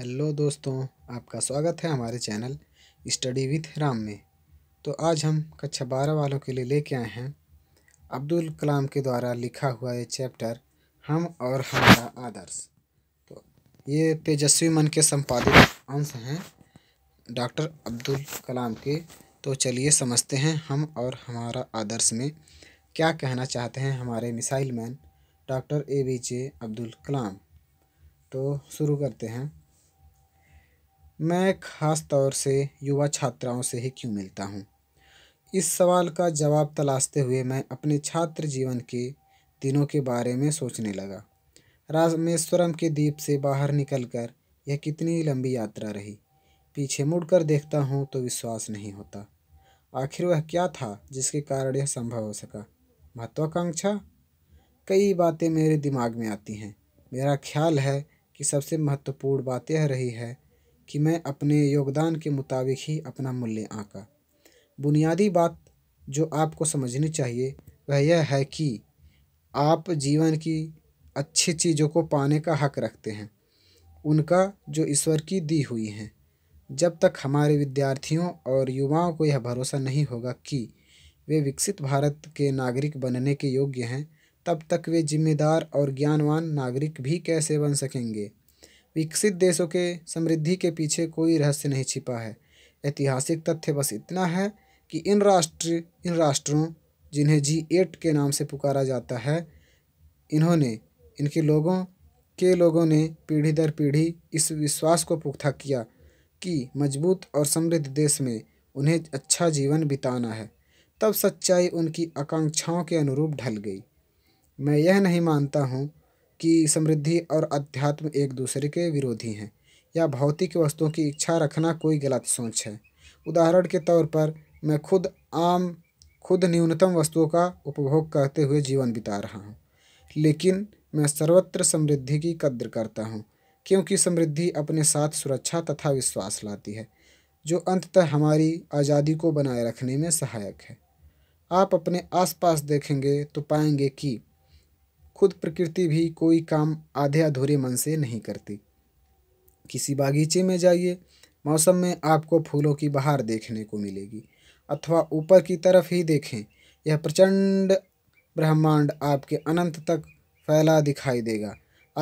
hello दोस्तों आपका स्वागत है हमारे चैनल स्टडी विथ राम में तो आज हम कक्षा बारह वालों के लिए लेके आए हैं अब्दुल कलाम के द्वारा लिखा हुआ ये चैप्टर हम और हमारा आदर्श तो ये तेजस्वी मन के संपादित अंश हैं डॉक्टर अब्दुल कलाम के तो चलिए समझते हैं हम और हमारा आदर्श में क्या कहना चाहते हैं हमारे missile man doctor A V J Abdul Kalam तो शुरू करते हैं मैं ख़ास तौर से युवा छात्राओं से ही क्यों मिलता हूँ इस सवाल का जवाब तलाशते हुए मैं अपने छात्र जीवन के दिनों के बारे में सोचने लगा रामेश्वरम के द्वीप से बाहर निकलकर यह कितनी लंबी यात्रा रही पीछे मुड़कर देखता हूँ तो विश्वास नहीं होता आखिर वह क्या था जिसके कारण यह संभव हो सका महत्वाकांक्षा कई बातें मेरे दिमाग में आती हैं मेरा ख्याल है कि सबसे महत्वपूर्ण बात यह रही है कि मैं अपने योगदान के मुताबिक ही अपना मूल्य आंका बुनियादी बात जो आपको समझनी चाहिए वह यह है कि आप जीवन की अच्छी चीज़ों को पाने का हक रखते हैं उनका जो ईश्वर की दी हुई हैं जब तक हमारे विद्यार्थियों और युवाओं को यह भरोसा नहीं होगा कि वे विकसित भारत के नागरिक बनने के योग्य हैं तब तक वे जिम्मेदार और ज्ञानवान नागरिक भी कैसे बन सकेंगे विकसित देशों के समृद्धि के पीछे कोई रहस्य नहीं छिपा है ऐतिहासिक तथ्य बस इतना है कि इन राष्ट्र इन राष्ट्रों जिन्हें जी एट के नाम से पुकारा जाता है इन्होंने इनके लोगों के लोगों ने पीढ़ी दर पीढ़ी इस विश्वास को पुख्ता किया कि मजबूत और समृद्ध देश में उन्हें अच्छा जीवन बिताना है तब सच्चाई उनकी आकांक्षाओं के अनुरूप ढल गई मैं यह नहीं मानता हूँ कि समृद्धि और अध्यात्म एक दूसरे के विरोधी हैं या भौतिक वस्तुओं की इच्छा रखना कोई गलत सोच है उदाहरण के तौर पर मैं खुद आम खुद न्यूनतम वस्तुओं का उपभोग करते हुए जीवन बिता रहा हूँ लेकिन मैं सर्वत्र समृद्धि की कद्र करता हूँ क्योंकि समृद्धि अपने साथ सुरक्षा तथा विश्वास लाती है जो अंततः हमारी आज़ादी को बनाए रखने में सहायक है आप अपने आसपास देखेंगे तो पाएंगे कि खुद प्रकृति भी कोई काम आधे अधूरे मन से नहीं करती किसी बागीचे में जाइए मौसम में आपको फूलों की बहार देखने को मिलेगी अथवा ऊपर की तरफ ही देखें यह प्रचंड ब्रह्मांड आपके अनंत तक फैला दिखाई देगा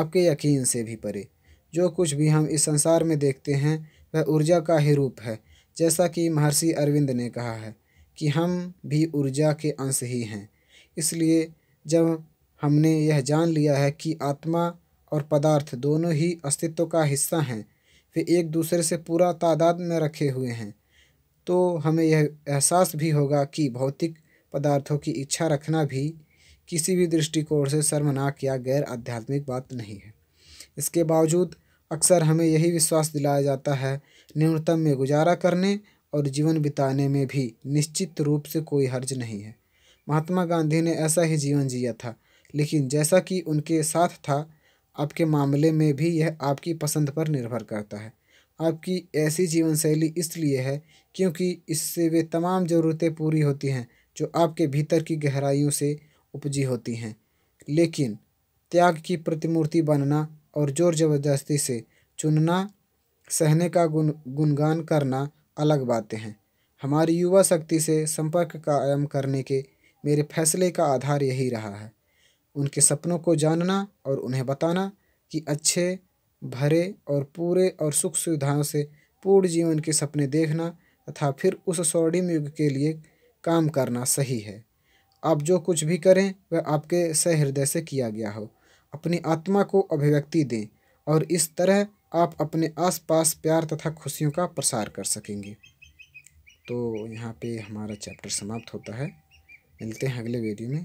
आपके यकीन से भी परे जो कुछ भी हम इस संसार में देखते हैं वह ऊर्जा का ही रूप है जैसा कि महर्षि अरविंद ने कहा है कि हम भी ऊर्जा के अंश ही हैं इसलिए जब हमने यह जान लिया है कि आत्मा और पदार्थ दोनों ही अस्तित्व का हिस्सा हैं वे एक दूसरे से पूरा तादाद में रखे हुए हैं तो हमें यह एहसास भी होगा कि भौतिक पदार्थों की इच्छा रखना भी किसी भी दृष्टिकोण से शर्मनाक या गैर आध्यात्मिक बात नहीं है इसके बावजूद अक्सर हमें यही विश्वास दिलाया जाता है न्यूनतम में गुजारा करने और जीवन बिताने में भी निश्चित रूप से कोई हर्ज नहीं है महात्मा गांधी ने ऐसा ही जीवन जिया था लेकिन जैसा कि उनके साथ था आपके मामले में भी यह आपकी पसंद पर निर्भर करता है आपकी ऐसी जीवन शैली इसलिए है क्योंकि इससे वे तमाम ज़रूरतें पूरी होती हैं जो आपके भीतर की गहराइयों से उपजी होती हैं लेकिन त्याग की प्रतिमूर्ति बनना और ज़ोर ज़बरदस्ती से चुनना सहने का गुण गुणगान करना अलग बातें हैं हमारी युवा शक्ति से संपर्क कायम करने के मेरे फैसले का आधार यही रहा है उनके सपनों को जानना और उन्हें बताना कि अच्छे भरे और पूरे और सुख सुविधाओं से पूर्ण जीवन के सपने देखना तथा फिर उस स्वर्णिम युग के लिए काम करना सही है आप जो कुछ भी करें वह आपके सहृदय से किया गया हो अपनी आत्मा को अभिव्यक्ति दें और इस तरह आप अपने आसपास प्यार तथा खुशियों का प्रसार कर सकेंगे तो यहाँ पे हमारा चैप्टर समाप्त होता है मिलते हैं अगले वीडियो में